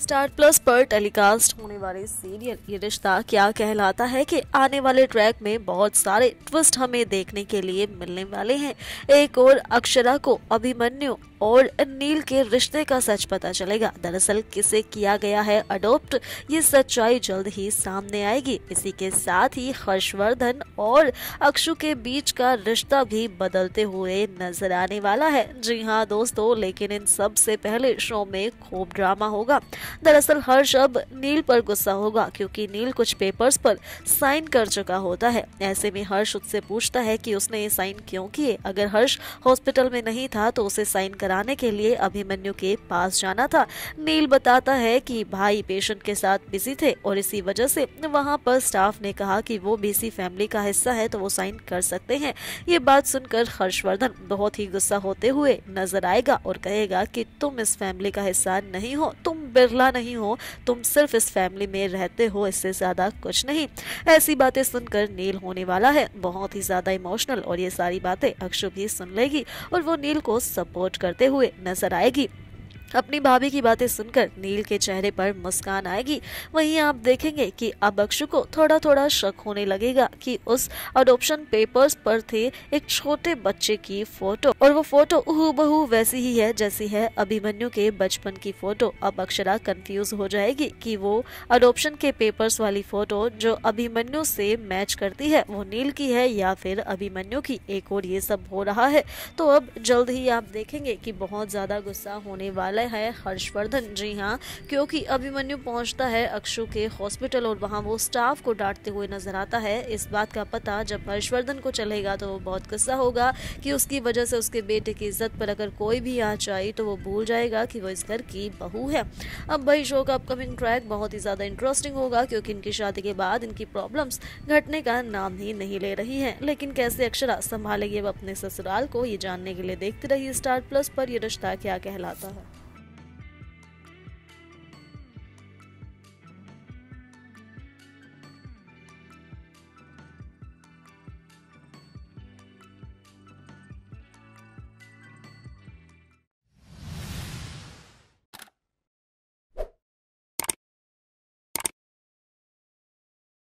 star plus पर telecast होने वाले सीरियल ये रिश्ता क्या कहलाता है कि आने वाले ट्रैक में बहुत सारे ट्विस्ट हमें देखने के लिए मिलने वाले हैं एक और अक्षरा को अभिमन्यु और नील के रिश्ते का सच पता चलेगा दरअसल किसे किया गया है अडोप्ट ये सच्चाई जल्द ही सामने आएगी इसी के साथ ही हर्षवर्धन और अक्षु के बीच का रिश्ता भी बदलते हुए नजर आने वाला है जी हाँ दोस्तों लेकिन इन सबसे पहले शो में खूब ड्रामा होगा दरअसल हर्ष अब नील पर गुस्सा होगा क्योंकि नील कुछ पेपर्स पर साइन कर चुका होता है ऐसे में हर्ष उससे पूछता है कि उसने ये साइन क्यों किए अगर हर्ष हॉस्पिटल में नहीं था तो उसे साइन कराने के लिए अभिमन्यु के पास जाना था नील बताता है कि भाई पेशेंट के साथ बिजी थे और इसी वजह से वहाँ पर स्टाफ ने कहा कि वो बीसी फैमिली का हिस्सा है तो वो साइन कर सकते हैं ये बात सुनकर हर्षवर्धन बहुत ही गुस्सा होते हुए नजर आएगा और कहेगा कि तुम इस फैमिली का हिस्सा नहीं हो तुम बिरला नहीं हो तुम सिर्फ इस फैमिली में रहते हो इससे ज़्यादा कुछ नहीं ऐसी बातें सुनकर नील होने वाला है बहुत ही ज़्यादा इमोशनल और ये सारी बातें अक्षु भी सुन लेगी और वो नील को सपोर्ट करते हुए नजर आएगी अपनी भाभी की बातें सुनकर नील के चेहरे पर मुस्कान आएगी वहीं आप देखेंगे कि अब अक्षु को थोड़ा थोड़ा शक होने लगेगा कि उस अडोप्शन पेपर्स पर थे एक छोटे बच्चे की फोटो और वो फोटो हूबहू वैसी ही है जैसी है अभिमन्यु के बचपन की फोटो अब अक्षरा कंफ्यूज हो जाएगी कि वो अडोप्शन के पेपर्स वाली फोटो जो अभिमन्यु से मैच करती है वो नील की है या फिर अभिमन्यु की एक और ये सब हो रहा है तो अब जल्द ही आप देखेंगे की बहुत ज्यादा गुस्सा होने वाला कार्यालय है हर्षवर्धन जी हाँ क्योंकि अभिमन्यु पहुंचता है अक्षु के हॉस्पिटल और वहां वो स्टाफ को डांटते हुए नजर आता है इस बात का पता जब हर्षवर्धन को चलेगा तो वो बहुत गुस्सा होगा कि उसकी वजह से उसके बेटे की इज्जत पर अगर कोई भी आँच आई तो वो भूल जाएगा कि वो इस घर की बहू है अब भाई शो का अपकमिंग ट्रैक बहुत ही ज़्यादा इंटरेस्टिंग होगा क्योंकि इनकी शादी के बाद इनकी प्रॉब्लम्स घटने का नाम ही नहीं ले रही है लेकिन कैसे अक्षरा संभालेगी अब अपने ससुराल को ये जानने के लिए देखते रहिए स्टार प्लस पर यह रिश्ता क्या कहलाता है